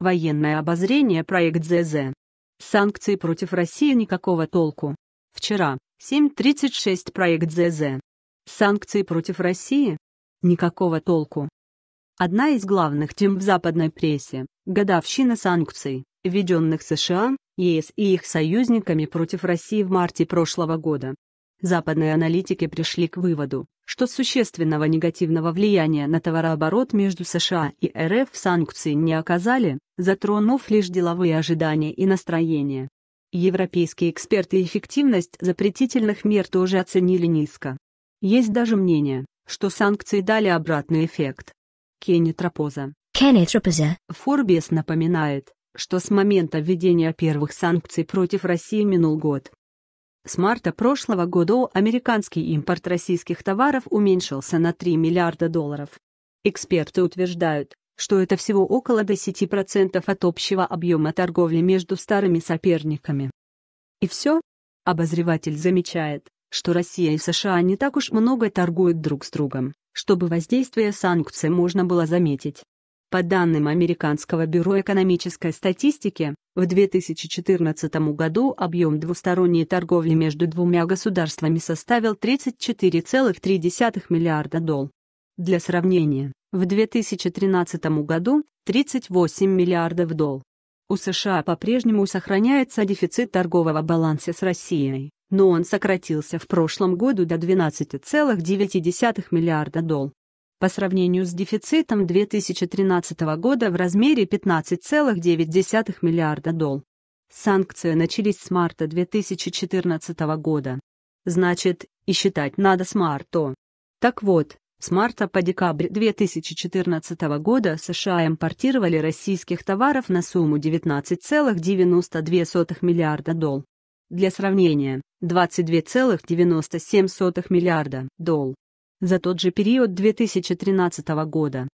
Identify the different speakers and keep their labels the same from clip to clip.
Speaker 1: Военное обозрение проект ЗЗ. Санкции против России никакого толку. Вчера, 7.36 проект ЗЗ. Санкции против России? Никакого толку. Одна из главных тем в западной прессе – годовщина санкций, введенных США, ЕС и их союзниками против России в марте прошлого года, Западные аналитики пришли к выводу, что существенного негативного влияния на товарооборот между США и РФ санкции не оказали, затронув лишь деловые ожидания и настроения. Европейские эксперты эффективность запретительных мер тоже оценили низко. Есть даже мнение, что санкции дали обратный эффект. Кенни Тропоза. Кенни Тропоза. Форбес напоминает, что с момента введения первых санкций против России минул год. С марта прошлого года американский импорт российских товаров уменьшился на 3 миллиарда долларов. Эксперты утверждают, что это всего около 10% от общего объема торговли между старыми соперниками. И все? Обозреватель замечает, что Россия и США не так уж много торгуют друг с другом, чтобы воздействие санкций можно было заметить. По данным Американского бюро экономической статистики, в 2014 году объем двусторонней торговли между двумя государствами составил 34,3 миллиарда долларов. Для сравнения, в 2013 году – 38 миллиардов долларов. У США по-прежнему сохраняется дефицит торгового баланса с Россией, но он сократился в прошлом году до 12,9 миллиарда долларов по сравнению с дефицитом 2013 года в размере 15,9 миллиарда долларов. Санкции начались с марта 2014 года. Значит, и считать надо с марта. Так вот, с марта по декабрь 2014 года США импортировали российских товаров на сумму 19,92 миллиарда долларов. Для сравнения, 22,97 миллиарда долларов за тот же период 2013 года.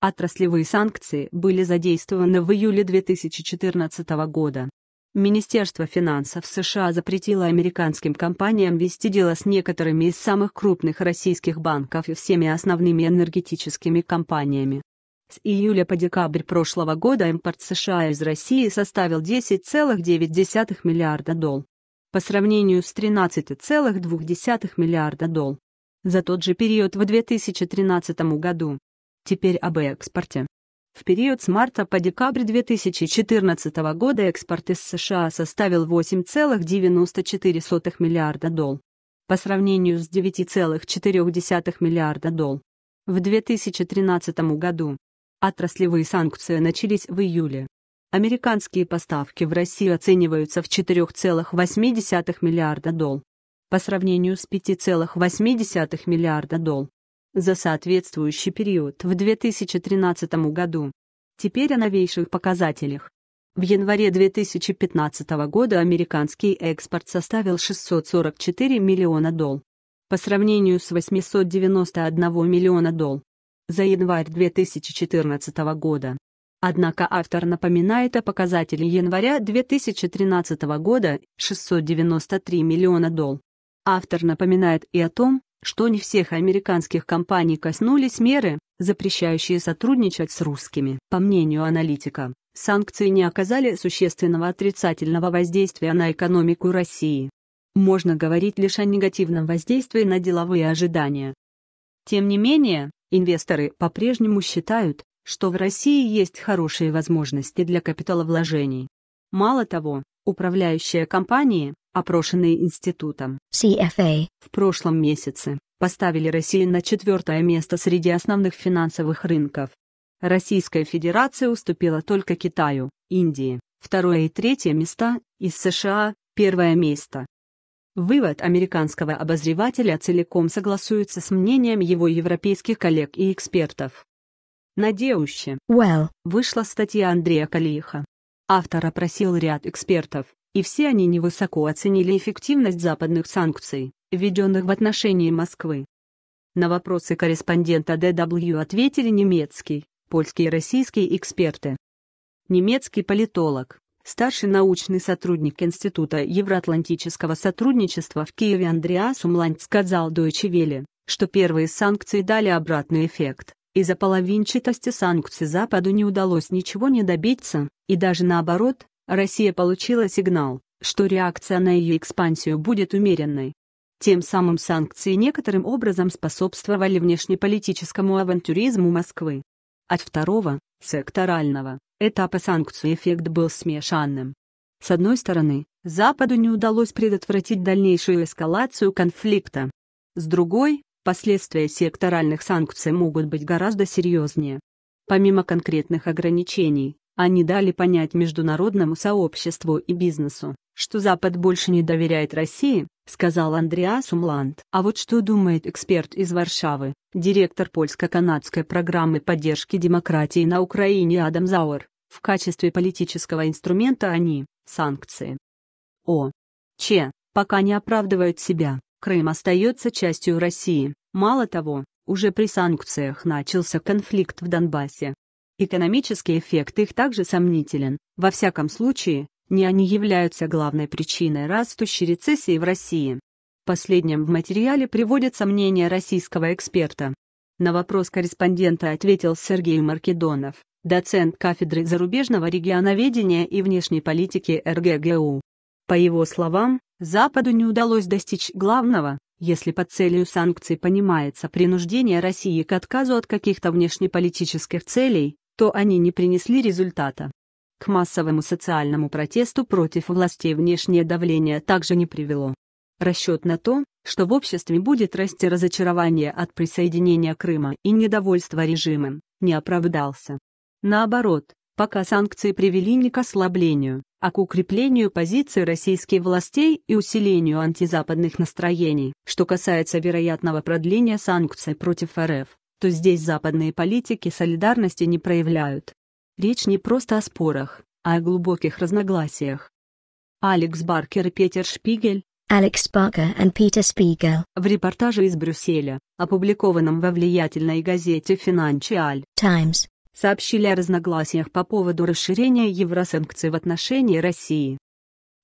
Speaker 1: Отраслевые санкции были задействованы в июле 2014 года. Министерство финансов США запретило американским компаниям вести дела с некоторыми из самых крупных российских банков и всеми основными энергетическими компаниями. С июля по декабрь прошлого года импорт США из России составил 10,9 миллиарда долл. По сравнению с 13,2 миллиарда долл за тот же период в 2013 году. Теперь об экспорте. В период с марта по декабрь 2014 года экспорт из США составил 8,94 миллиарда долл. По сравнению с 9,4 миллиарда долл. В 2013 году отраслевые санкции начались в июле. Американские поставки в Россию оцениваются в 4,8 миллиарда долл по сравнению с 5,8 миллиарда долл за соответствующий период в 2013 году. Теперь о новейших показателях. В январе 2015 года американский экспорт составил 644 миллиона долл. По сравнению с 891 миллиона долл за январь 2014 года. Однако автор напоминает о показателе января 2013 года 693 миллиона долл. Автор напоминает и о том, что не всех американских компаний коснулись меры, запрещающие сотрудничать с русскими. По мнению аналитика, санкции не оказали существенного отрицательного воздействия на экономику России. Можно говорить лишь о негативном воздействии на деловые ожидания. Тем не менее, инвесторы по-прежнему считают, что в России есть хорошие возможности для капиталовложений. Мало того, управляющие компании, опрошенные институтом CFA в прошлом месяце, поставили Россию на четвертое место среди основных финансовых рынков. Российская Федерация уступила только Китаю, Индии, второе и третье места, из США, первое место. Вывод американского обозревателя целиком согласуется с мнением его европейских коллег и экспертов. Надеюще well. вышла статья Андрея Калиха. Автор опросил ряд экспертов, и все они невысоко оценили эффективность западных санкций, введенных в отношении Москвы. На вопросы корреспондента DW ответили немецкий, польский и российские эксперты. Немецкий политолог, старший научный сотрудник Института евроатлантического сотрудничества в Киеве Андреас Умланд сказал Deutsche Welle, что первые санкции дали обратный эффект. Из-за половинчатости санкций Западу не удалось ничего не добиться, и даже наоборот, Россия получила сигнал, что реакция на ее экспансию будет умеренной. Тем самым санкции некоторым образом способствовали внешнеполитическому авантюризму Москвы. От второго, секторального, этапа санкций эффект был смешанным. С одной стороны, Западу не удалось предотвратить дальнейшую эскалацию конфликта. С другой, последствия секторальных санкций могут быть гораздо серьезнее. Помимо конкретных ограничений, они дали понять международному сообществу и бизнесу, что Запад больше не доверяет России, сказал Андреас Умланд. А вот что думает эксперт из Варшавы, директор польско-канадской программы поддержки демократии на Украине Адам Зауэр, в качестве политического инструмента они – санкции. О. че, Пока не оправдывают себя, Крым остается частью России, мало того, уже при санкциях начался конфликт в Донбассе, Экономический эффект их также сомнителен. Во всяком случае, не они являются главной причиной растущей рецессии в России. Последним в материале приводится мнение российского эксперта. На вопрос корреспондента ответил Сергей Маркедонов, доцент кафедры зарубежного регионоведения и внешней политики РГГУ. По его словам, Западу не удалось достичь главного, если под целью санкций понимается принуждение России к отказу от каких-то внешнеполитических целей, то они не принесли результата. К массовому социальному протесту против властей внешнее давление также не привело. Расчет на то, что в обществе будет расти разочарование от присоединения Крыма и недовольство режимом, не оправдался. Наоборот, пока санкции привели не к ослаблению, а к укреплению позиций российских властей и усилению антизападных настроений. Что касается вероятного продления санкций против РФ, то здесь западные политики солидарности не проявляют. Речь не просто о спорах, а о глубоких разногласиях. Алекс Баркер и Петер Шпигель Алекс Баркер и Питер Шпигель в репортаже из Брюсселя, опубликованном во влиятельной газете Financial Times, сообщили о разногласиях по поводу расширения евросанкций в отношении России.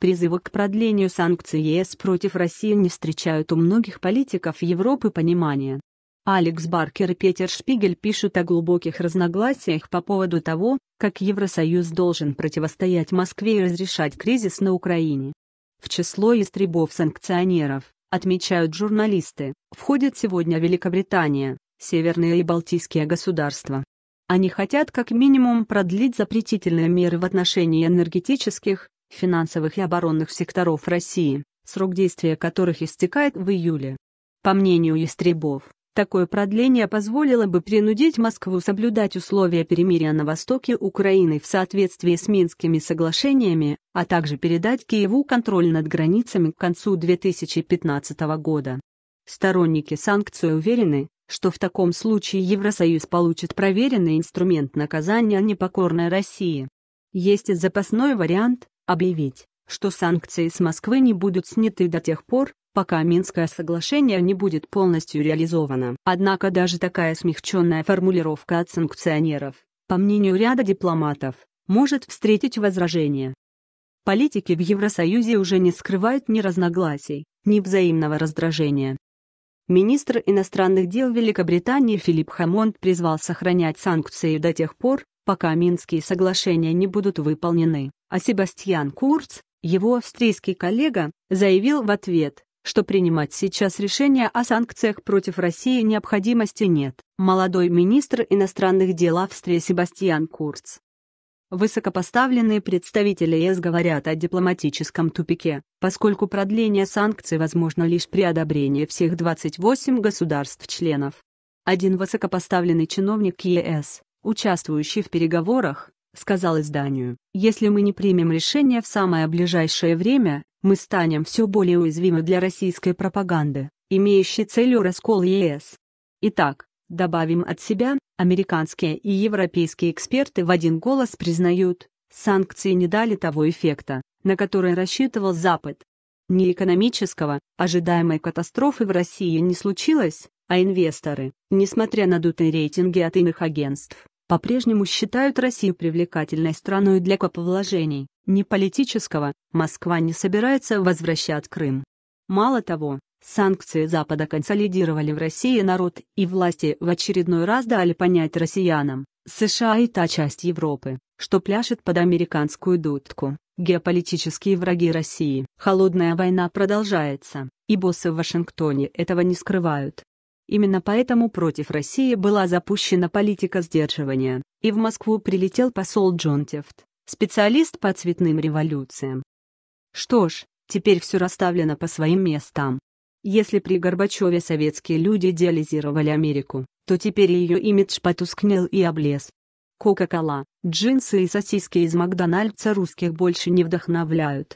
Speaker 1: Призывы к продлению санкций ЕС против России не встречают у многих политиков Европы понимания. Алекс Баркер и Петер Шпигель пишут о глубоких разногласиях по поводу того, как Евросоюз должен противостоять Москве и разрешать кризис на Украине. В число истребов-санкционеров, отмечают журналисты, входят сегодня Великобритания, Северные и Балтийские государства. Они хотят как минимум продлить запретительные меры в отношении энергетических, финансовых и оборонных секторов России, срок действия которых истекает в июле. По мнению Ястребов, Такое продление позволило бы принудить Москву соблюдать условия перемирия на востоке Украины в соответствии с Минскими соглашениями, а также передать Киеву контроль над границами к концу 2015 года. Сторонники санкций уверены, что в таком случае Евросоюз получит проверенный инструмент наказания непокорной России. Есть и запасной вариант – объявить, что санкции с Москвы не будут сняты до тех пор, пока Минское соглашение не будет полностью реализовано. Однако даже такая смягченная формулировка от санкционеров, по мнению ряда дипломатов, может встретить возражение. Политики в Евросоюзе уже не скрывают ни разногласий, ни взаимного раздражения. Министр иностранных дел Великобритании Филипп Хамонд призвал сохранять санкции до тех пор, пока Минские соглашения не будут выполнены, а Себастьян Курц, его австрийский коллега, заявил в ответ, что принимать сейчас решение о санкциях против России необходимости нет, молодой министр иностранных дел Австрии Себастьян Курц. Высокопоставленные представители ЕС говорят о дипломатическом тупике, поскольку продление санкций возможно лишь при одобрении всех 28 государств-членов. Один высокопоставленный чиновник ЕС, участвующий в переговорах, сказал изданию, «Если мы не примем решение в самое ближайшее время, мы станем все более уязвимы для российской пропаганды, имеющей целью раскол ЕС. Итак, добавим от себя, американские и европейские эксперты в один голос признают, санкции не дали того эффекта, на который рассчитывал Запад. Ни экономического, ожидаемой катастрофы в России не случилось, а инвесторы, несмотря на дутые рейтинги от иных агентств, по-прежнему считают Россию привлекательной страной для капвложений, не политического, Москва не собирается возвращать Крым. Мало того, санкции Запада консолидировали в России народ и власти в очередной раз дали понять россиянам, США и та часть Европы, что пляшет под американскую дудку. Геополитические враги России. Холодная война продолжается, и боссы в Вашингтоне этого не скрывают. Именно поэтому против России была запущена политика сдерживания, и в Москву прилетел посол Джон Джонтефт, специалист по цветным революциям. Что ж, теперь все расставлено по своим местам. Если при Горбачеве советские люди идеализировали Америку, то теперь ее имидж потускнел и облез. Кока-кола, джинсы и сосиски из Макдональдса русских больше не вдохновляют.